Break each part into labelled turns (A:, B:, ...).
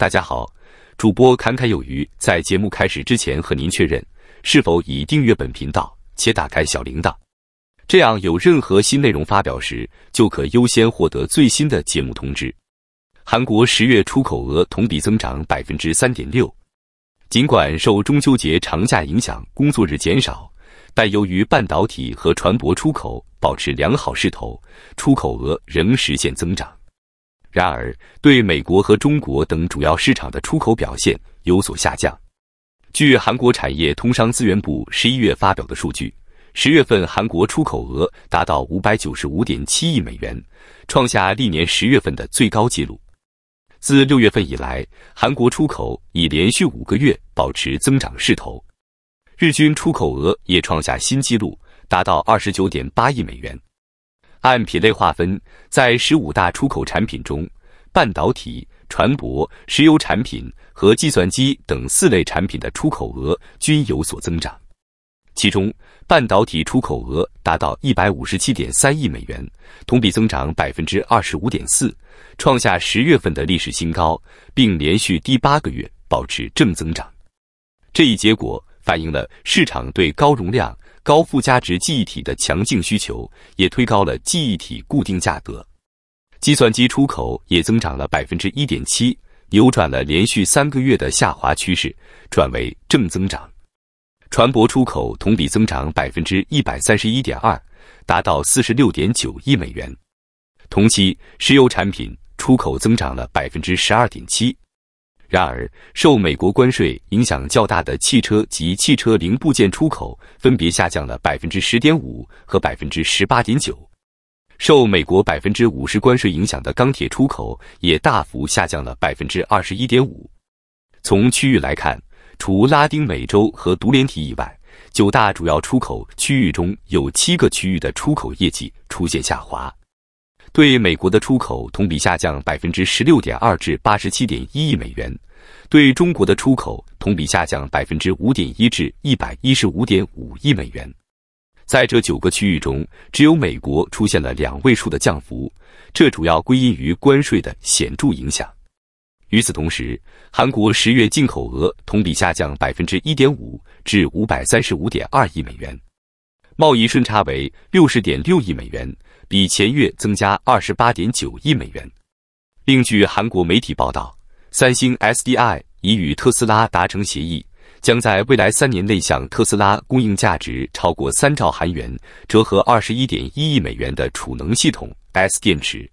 A: 大家好，主播侃侃有余。在节目开始之前，和您确认是否已订阅本频道且打开小铃铛，这样有任何新内容发表时，就可优先获得最新的节目通知。韩国十月出口额同比增长百分之三点六，尽管受中秋节长假影响，工作日减少，但由于半导体和船舶出口保持良好势头，出口额仍实现增长。然而，对美国和中国等主要市场的出口表现有所下降。据韩国产业通商资源部十一月发表的数据，十月份韩国出口额达到五百九十五点七亿美元，创下历年十月份的最高纪录。自六月份以来，韩国出口已连续五个月保持增长势头，日均出口额也创下新纪录，达到二十九点八亿美元。按品类划分，在十五大出口产品中，半导体、船舶、石油产品和计算机等四类产品的出口额均有所增长。其中，半导体出口额达到一百五十七点三亿美元，同比增长百分之二十五点四，创下十月份的历史新高，并连续第八个月保持正增长。这一结果反映了市场对高容量。高附加值记忆体的强劲需求也推高了记忆体固定价格，计算机出口也增长了百分之一点七，扭转了连续三个月的下滑趋势，转为正增长。船舶出口同比增长百分之一百三十一点二，达到四十六点九亿美元。同期，石油产品出口增长了百分之十二点七。然而，受美国关税影响较大的汽车及汽车零部件出口分别下降了百分之十点五和百分之十八点九，受美国百分之五十关税影响的钢铁出口也大幅下降了百分之二十一点五。从区域来看，除拉丁美洲和独联体以外，九大主要出口区域中有七个区域的出口业绩出现下滑。对美国的出口同比下降百分之十六点二，至八十七点一亿美元；对中国的出口同比下降百分之五点一，至一百一十五点五亿美元。在这九个区域中，只有美国出现了两位数的降幅，这主要归因于关税的显著影响。与此同时，韩国十月进口额同比下降百分之一点五，至五百三十五点二亿美元，贸易顺差为六十点六亿美元。比前月增加二十八点九亿美元。另据韩国媒体报道，三星 SDI 已与特斯拉达成协议，将在未来三年内向特斯拉供应价值超过三兆韩元（折合二十一点一亿美元）的储能系统 S 电池。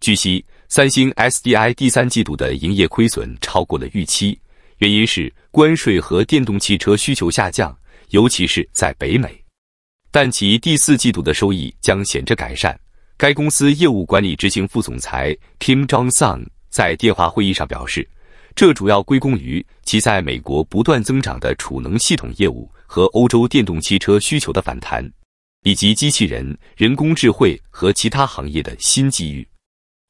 A: 据悉，三星 SDI 第三季度的营业亏损超过了预期，原因是关税和电动汽车需求下降，尤其是在北美。但其第四季度的收益将显著改善。该公司业务管理执行副总裁 Kim j o n g Sung 在电话会议上表示，这主要归功于其在美国不断增长的储能系统业务和欧洲电动汽车需求的反弹，以及机器人、人工智能和其他行业的新机遇。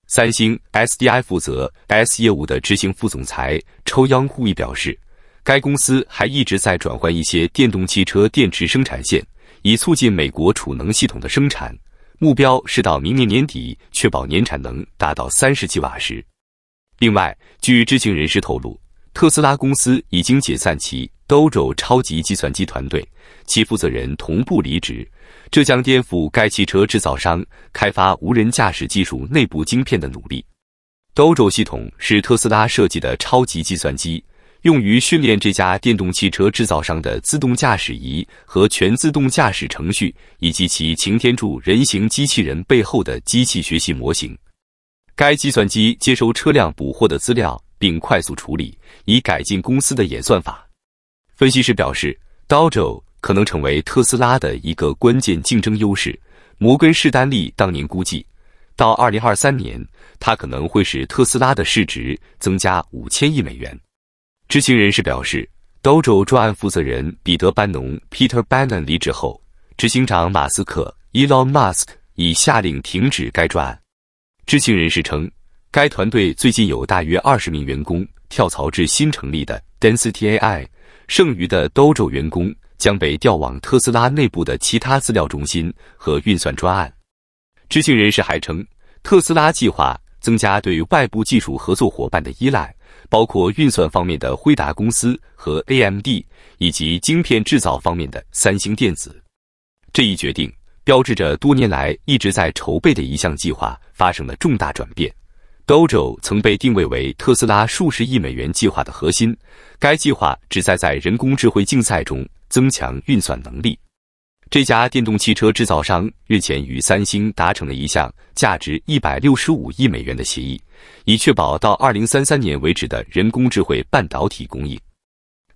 A: 三星 SDI 负责 S 业务的执行副总裁抽央呼吁表示，该公司还一直在转换一些电动汽车电池生产线。以促进美国储能系统的生产，目标是到明年年底确保年产能达到三十吉瓦时。另外，据知情人士透露，特斯拉公司已经解散其 DOJO 超级计算机团队，其负责人同步离职，这将颠覆该汽车制造商开发无人驾驶技术内部晶片的努力。DOJO 系统是特斯拉设计的超级计算机。用于训练这家电动汽车制造商的自动驾驶仪和全自动驾驶程序，以及其擎天柱人形机器人背后的机器学习模型。该计算机接收车辆捕获的资料，并快速处理，以改进公司的演算法。分析师表示，Doge 可能成为特斯拉的一个关键竞争优势。摩根士丹利当年估计，到2023年，它可能会使特斯拉的市值增加5000亿美元。知情人士表示，Dojo 专案负责人彼得班农 （Peter Bannon） 离职后，执行长马斯克 （Elon Musk） 已下令停止该专案。知情人士称，该团队最近有大约二十名员工跳槽至新成立的 d e n s i t y AI，剩余的 Dojo 员工将被调往特斯拉内部的其他资料中心和运算专案。知情人士还称，特斯拉计划。增加对外部技术合作伙伴的依赖，包括运算方面的辉达公司和 AMD，以及晶片制造方面的三星电子。这一决定标志着多年来一直在筹备的一项计划发生了重大转变。Dojo 曾被定位为特斯拉数十亿美元计划的核心，该计划旨在在人工智慧竞赛中增强运算能力。这家电动汽车制造商日前与三星达成了一项。价值一百六十五亿美元的协议，以确保到二零三三年为止的人工智慧半导体供应。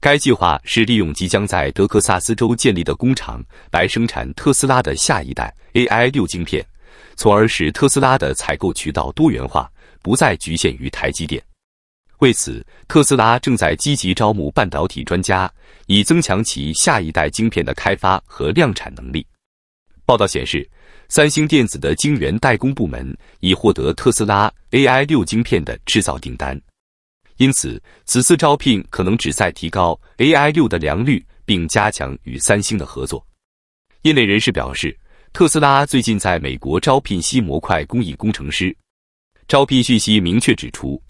A: 该计划是利用即将在德克萨斯州建立的工厂来生产特斯拉的下一代 AI 六晶片，从而使特斯拉的采购渠道多元化，不再局限于台积电。为此，特斯拉正在积极招募半导体专家，以增强其下一代晶片的开发和量产能力。报道显示。三星电子的晶圆代工部门已获得特斯拉 AI 六晶片的制造订单，因此此次招聘可能旨在提高 AI 六的良率，并加强与三星的合作。业内人士表示，特斯拉最近在美国招聘新模块工艺工程师，招聘讯息明确指出，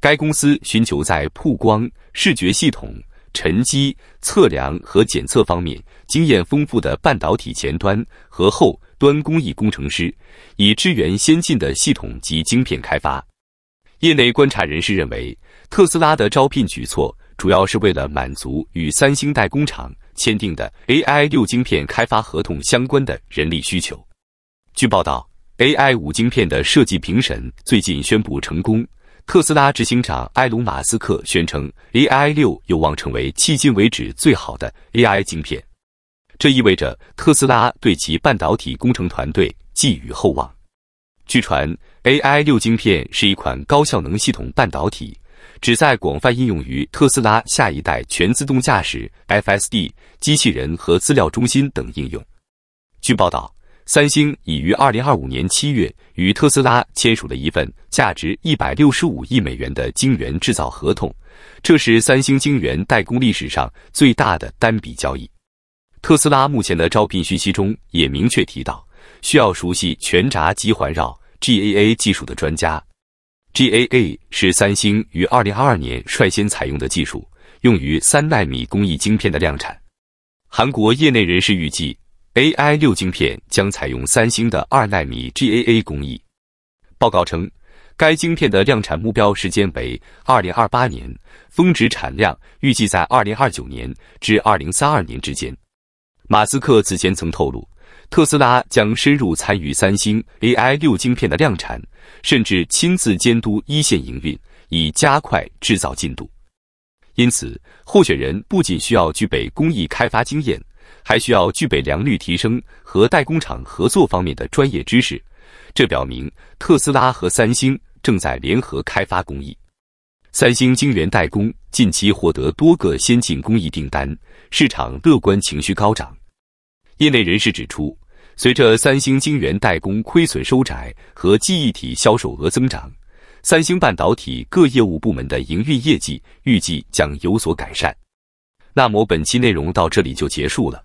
A: 该公司寻求在曝光视觉系统。沉积测量和检测方面经验丰富的半导体前端和后端工艺工程师，以支援先进的系统及晶片开发。业内观察人士认为，特斯拉的招聘举措主要是为了满足与三星代工厂签订的 AI 六晶片开发合同相关的人力需求。据报道，AI 五晶片的设计评审最近宣布成功。特斯拉执行长埃隆·马斯克宣称，AI 六有望成为迄今为止最好的 AI 晶片，这意味着特斯拉对其半导体工程团队寄予厚望。据传，AI 六晶片是一款高效能系统半导体，旨在广泛应用于特斯拉下一代全自动驾驶 （FSD）、机器人和资料中心等应用。据报道。三星已于二零二五年七月与特斯拉签署了一份价值一百六十五亿美元的晶圆制造合同，这是三星晶圆代工历史上最大的单笔交易。特斯拉目前的招聘讯息中也明确提到，需要熟悉全闸极环绕 GAA 技术的专家。GAA 是三星于二零二二年率先采用的技术，用于三纳米工艺晶片的量产。韩国业内人士预计。AI 六晶片将采用三星的二纳米 GAA 工艺。报告称，该晶片的量产目标时间为二零二八年，峰值产量预计在二零二九年至二零三二年之间。马斯克此前曾透露，特斯拉将深入参与三星 AI 六晶片的量产，甚至亲自监督一线营运，以加快制造进度。因此，候选人不仅需要具备工艺开发经验。还需要具备良率提升和代工厂合作方面的专业知识。这表明特斯拉和三星正在联合开发工艺。三星晶圆代工近期获得多个先进工艺订单，市场乐观情绪高涨。业内人士指出，随着三星晶圆代工亏损收窄和记忆体销售额增长，三星半导体各业务部门的营运业绩预计将有所改善。那么本期内容到这里就结束了。